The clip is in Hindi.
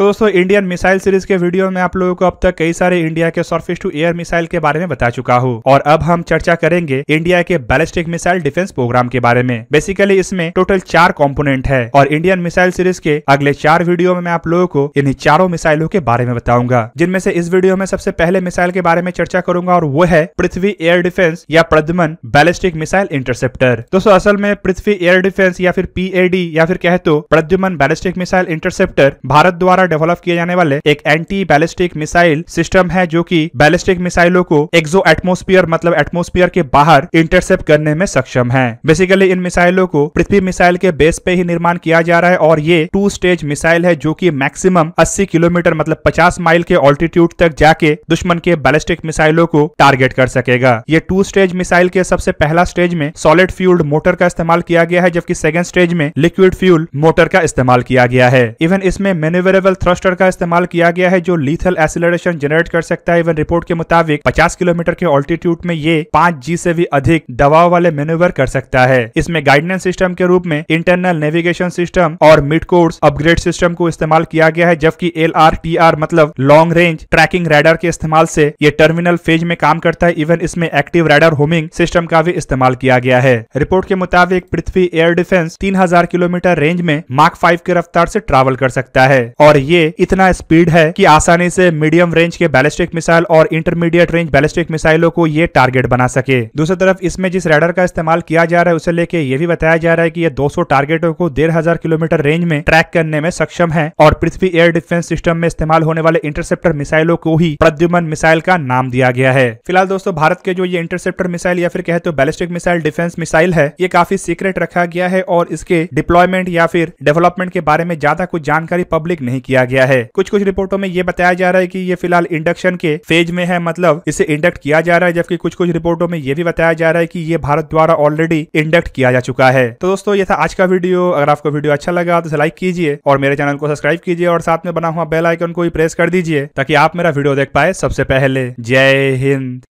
तो दोस्तों इंडियन मिसाइल सीरीज के वीडियो में आप लोगों को अब तक कई सारे इंडिया के सर्फिस टू एयर मिसाइल के बारे में बता चुका हूँ और अब हम चर्चा करेंगे इंडिया के बैलिस्टिक मिसाइल डिफेंस प्रोग्राम के बारे में बेसिकली इसमें टोटल चार कॉम्पोनेंट है और इंडियन मिसाइल सीरीज के अगले चार वीडियो में मैं आप लोगों को इन्हीं चारों मिसाइलों के बारे में बताऊंगा जिनमें से इस वीडियो में सबसे पहले मिसाइल के बारे में चर्चा करूंगा और वो है पृथ्वी एयर डिफेंस या प्रदमन बैलिस्टिक मिसाइल इंटरसेप्टर दोस्तों असल में पृथ्वी एयर डिफेंस या फिर पीएडी या फिर कह तो Pradyumna ballistic missile interceptor Bharat द्वारा डेवलप किए जाने वाले एक एंटी बैलिस्टिक मिसाइल सिस्टम है जो कि बैलिस्टिक मिसाइलों को एक्सो एटमोस्फियर मतलब एटमोस्फियर के बाहर इंटरसेप्ट करने में सक्षम है बेसिकली इन मिसाइलों को पृथ्वी मिसाइल के बेस पे ही निर्माण किया जा रहा है और ये टू स्टेज मिसाइल है जो की मैक्सिमम अस्सी किलोमीटर मतलब पचास माइल के ऑल्टीट्यूड तक जाके दुश्मन के बैलिस्टिक मिसाइलों को टारगेट कर सकेगा ये टू स्टेज मिसाइल के सबसे पहला स्टेज में सॉलिड फ्यूल्ड मोटर का इस्तेमाल किया गया है जबकि सेकेंड स्टेज में लिक्विड फ्यूल मोटर का इस्तेमाल किया गया है इवन इसमें मेन्यूवरेबल डबल थ्रस्टर का इस्तेमाल किया गया है जो लीथल एसिलेशन जनरेट कर सकता है इवन रिपोर्ट के मुताबिक 50 किलोमीटर के ऑल्टीट्यूड में ये 5G से भी अधिक दबाव वाले मेनुवर कर सकता है इसमें गाइडेंस सिस्टम के रूप में इंटरनल नेविगेशन सिस्टम और मिड कोर्स अपग्रेड सिस्टम को इस्तेमाल किया गया है जबकि एल मतलब लॉन्ग रेंज ट्रैकिंग रेडर के इस्तेमाल से ये टर्मिनल फेज में काम करता है इवन इसमें एक्टिव रेडर होमिंग सिस्टम का भी इस्तेमाल किया गया है रिपोर्ट के मुताबिक Prithvi air defence 3000 kilometre range में मार्क 5 की रफ्तार से ट्रैवल कर सकता है और ये इतना स्पीड है कि आसानी से मीडियम रेंज के बैलिस्टिक मिसाइल और इंटरमीडिएट रेंज बैलिस्टिक मिसाइलों को ये टारगेट बना सके दूसरी तरफ इसमें जिस रेडर का इस्तेमाल किया जा रहा है उसे लेके ये भी बताया जा रहा है की ये दो टारगेटों को डेढ़ किलोमीटर रेंज में ट्रैक करने में सक्षम है और पृथ्वी एयर डिफेंस सिस्टम में इस्तेमाल होने वाले इंटरसेप्टर मिसाइलों को ही प्रद्युमन मिसाइल का नाम दिया गया है फिलहाल दोस्तों भारत के जो ये इंटरसेप्टर मिसाइल या फिर कहते तो बैलिस्टिक मिसाइल डिफेंस मिसाइल है ये काफी सीक्रेट रखा गया है और इसके डिप्लॉयमेंट या फिर डेवलपमेंट के बारे में ज्यादा कुछ जानकारी पब्लिक नहीं किया गया है कुछ कुछ रिपोर्टों में ये बताया जा रहा है कि ये फिलहाल इंडक्शन के फेज में है मतलब इसे इंडक्ट किया जा रहा है जबकि कुछ कुछ रिपोर्टों में ये भी बताया जा रहा है कि ये भारत द्वारा ऑलरेडी इंडक्ट किया जा चुका है तो दोस्तों ये था आज का वीडियो अगर आपको वीडियो अच्छा लगा तो इसे लाइक कीजिए और मेरे चैनल को सब्सक्राइब कीजिए और साथ में बना हुआ बेल आइकन को भी प्रेस कर दीजिए ताकि आप मेरा वीडियो देख पाए सबसे पहले जय हिंद